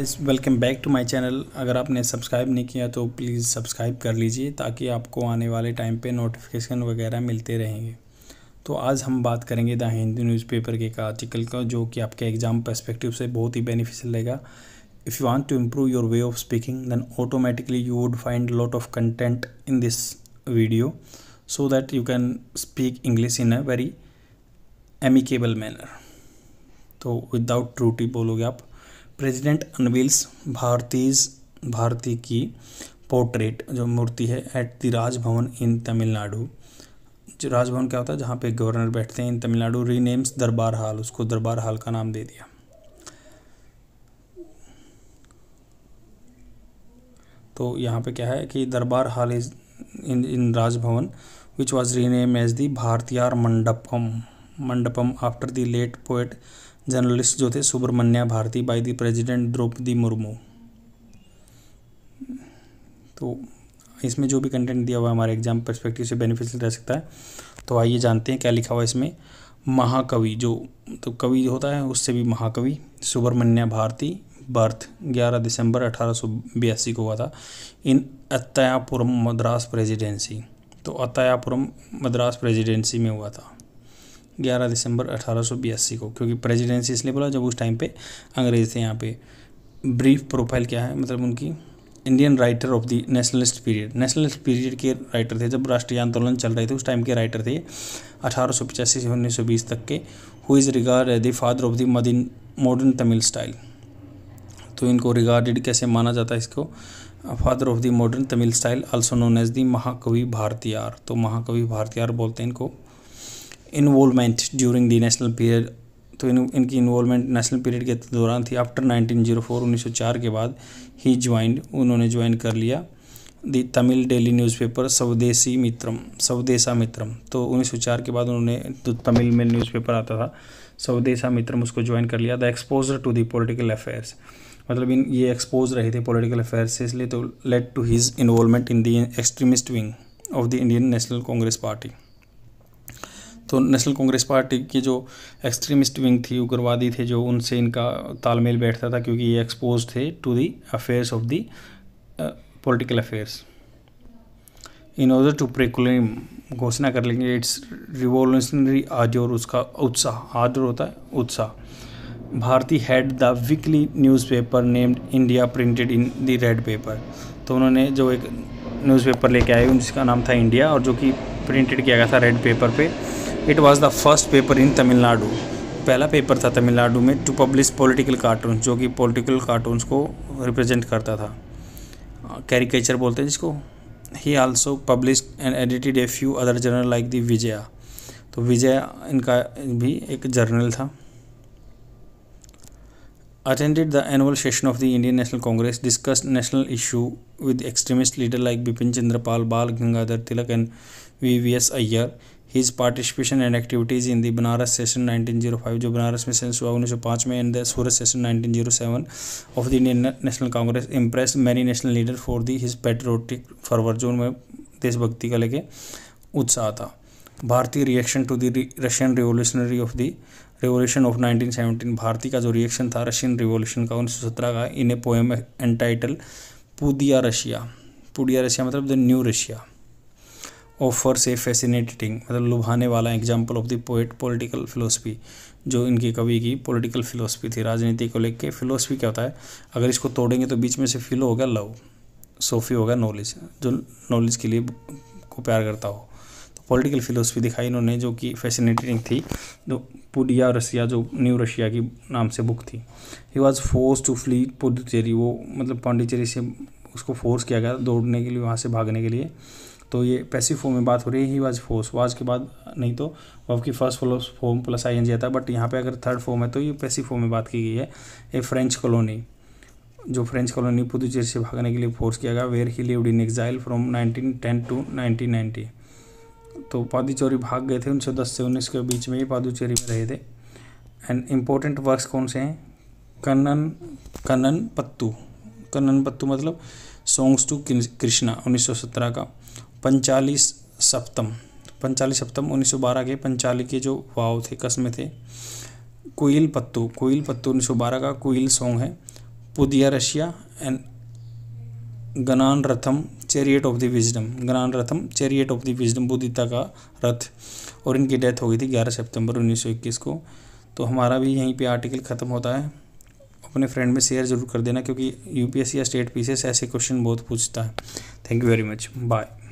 इस welcome back to my channel अगर आपने सब्सक्राइब नहीं किया तो प्लीज़ सब्सक्राइब कर लीजिए ताकि आपको आने वाले टाइम पे नोटिफिकेशन वगैरह मिलते रहेंगे तो आज हम बात करेंगे द हिंदू न्यूज़पेपर के एक आर्टिकल का जो कि आपके एग्ज़ाम पर्सपेक्टिव से बहुत ही बेनिफिशियल रहेगा if you want to improve your way of speaking then automatically you would find lot of content in this video so that you can speak English in a very amicable manner तो without ट्रूटी बोलोगे आप president अनविल्स भारतीज Bharti की portrait जो मूर्ति है at the Raj Bhavan in Tamil Nadu जो राजभवन क्या होता है जहाँ पे गवर्नर बैठते हैं इन तमिलनाडु रीनेम्स दरबार हाल उसको दरबार हाल का नाम दे दिया तो यहाँ पे क्या है कि Darbar hall is in in Raj Bhavan which was rename as the Bharatiya Mandapam Mandapam after the late poet journalist जो थे Subramania Bharati by the president Droupadi Murmu तो इसमें जो भी कंटेंट दिया हुआ है हमारे एग्जाम परस्पेक्टिव से बेनिफिशियल रह सकता है तो आइए जानते हैं क्या लिखा हुआ है इसमें महाकवि जो तो कवि होता है उससे भी महाकवि सुब्रमण्या भारती बर्थ 11 दिसंबर अठारह को हुआ था इन अतयापुरम मद्रास प्रेसिडेंसी तो अतयापुरम मद्रास प्रेसिडेंसी में हुआ था 11 दिसंबर अठारह को क्योंकि प्रेजिडेंसी इसलिए बोला जब उस टाइम पे अंग्रेज थे यहाँ पे ब्रीफ प्रोफाइल क्या है मतलब उनकी Indian writer of the nationalist period nationalist period के राइटर थे जब राष्ट्रीय आंदोलन चल रहे थे उस टाइम के राइटर थे अठारह से उन्नीस तक के who is regard the father of the modern modern Tamil style तो इनको रिगार्डेड कैसे माना जाता है इसको father of the modern Tamil style also known as the Mahakavi Bharathiyar तो महाकवि भारतीयार बोलते हैं इनको involvement during the national period तो इन इनकी इन्वॉलमेंट नेशनल पीरियड के दौरान थी आफ्टर 1904 1904 के बाद ही ज्वाइंड उन्होंने ज्वाइन कर लिया दी तमिल डेली न्यूज़पेपर स्वदेशी मित्रम स्वदेशा मित्रम तो 1904 के बाद उन्होंने तो तमिल में न्यूज़पेपर आता था स्वदेशा मित्रम उसको ज्वाइन कर लिया the exposure to the political affairs मतलब इन ये एक्सपोज रहे थे पोलिटिकल अफेयर्स से इसलिए तो led to his involvement in the extremist wing of the Indian National Congress party तो नेशनल कांग्रेस पार्टी की जो एक्सट्रीमिस्ट विंग थी उग्रवादी थे जो उनसे इनका तालमेल बैठता था क्योंकि ये एक्सपोज थे to the affairs of the political affairs in order to proclaim घोषणा कर लेंगे इट्स रिवोल्यूशनरी आज और उसका उत्साह आज और होता है उत्साह Bharati had the weekly newspaper named India printed in the red paper तो उन्होंने जो एक न्यूज़पेपर लेके आए उनका नाम था इंडिया और जो कि प्रिंटेड किया गया था रेड पेपर पे it was the first paper in Tamil Nadu पहला पेपर था तमिलनाडु में टू पब्लिश पॉलिटिकल कार्टून जो कि पॉलिटिकल कार्टून्स को रिप्रेजेंट करता था कैरिकेचर बोलते हैं जिसको he also publish and edited a few other journal like the Vijaya तो विजया इनका भी एक जर्नल था attended the annual session of the Indian National Congress discuss national issue with extremist leader like Bipin Chandra Pal Bal Gangadhar Tilak and V V S Aiyar his participation and activities in the Banaras session 1905 जो बनारस में session हुआ 1905 में and the Surat session 1907 of the Indian National Congress impress many national leader for the his patriotic forward जो उनमें देशभक्ति का लेके उत्साह था भारतीय reaction to the Russian revolutionary of the revolution of 1917 भारतीय का जो रिएक्शन था रशियन रिवोल्यूशन का 1917 का in a poem entitle Pudhiya Russia Pudiya Russia मतलब the new Russia offer a fascinating मतलब लुभाने वाला example of the poet political philosophy जो इनकी कवि की पोलिटिकल फिलोसफी थी राजनीति को लेकर फिलोसफी क्या होता है अगर इसको तोड़ेंगे तो बीच में से फिलो होगा लव सोफी होगा नॉलेज जो नॉलेज के लिए को प्यार करता हो तो पॉलिटिकल फिलोसफी दिखाई इन्होंने जो कि फैसिनेटिंग थी जो पुडिया रशिया जो न्यू रशिया की नाम से बुक थी he was force to flee Puducherry वो मतलब पांडिचेरी से उसको फोर्स किया गया दौड़ने के लिए वहाँ से भागने के लिए तो ये पैसिव फॉर्म में बात हो रही है ही वाज फोर्स वाज के बाद नहीं तो वर्ब की first form plus I N G आता है बट यहाँ पे अगर थर्ड फॉर्म है तो ये पैसिव फॉर्म में बात की गई है ए फ्रेंच कॉलोनी जो फ्रेंच कॉलोनी पुदुचेरी से भागने के लिए फोर्स किया गया where he lived in exile from ten to 1990 तो पादुचेरी भाग गए थे उनसे दस से उन्नीस के बीच में ही पादुचेरी में रहे थे एंड इम्पोर्टेंट वर्क्स कौन से हैं कन्नन कन्नन पत्तू कन्नन पत्तू मतलब सॉन्ग्स टू कृष्णा सत्रह का पंचालीस सप्तम पंचालीस सप्तम 1912 के पंचाली के जो वाव थे कस्में थे कोयल पत्तू कोयल पत्तू 1912 का कोयल सॉन्ग है Pudiya Russia and Gnana Ratham chariot of the wisdom Gnana Ratham chariot of the wisdom बुद्धिता का रथ और इनकी डेथ हो गई थी 11 सितंबर 1921 को तो हमारा भी यहीं पे आर्टिकल ख़त्म होता है अपने फ्रेंड में शेयर जरूर कर देना क्योंकि यूपीएससी या स्टेट पीसीएस ऐसे क्वेश्चन बहुत पूछता है thank you very much bye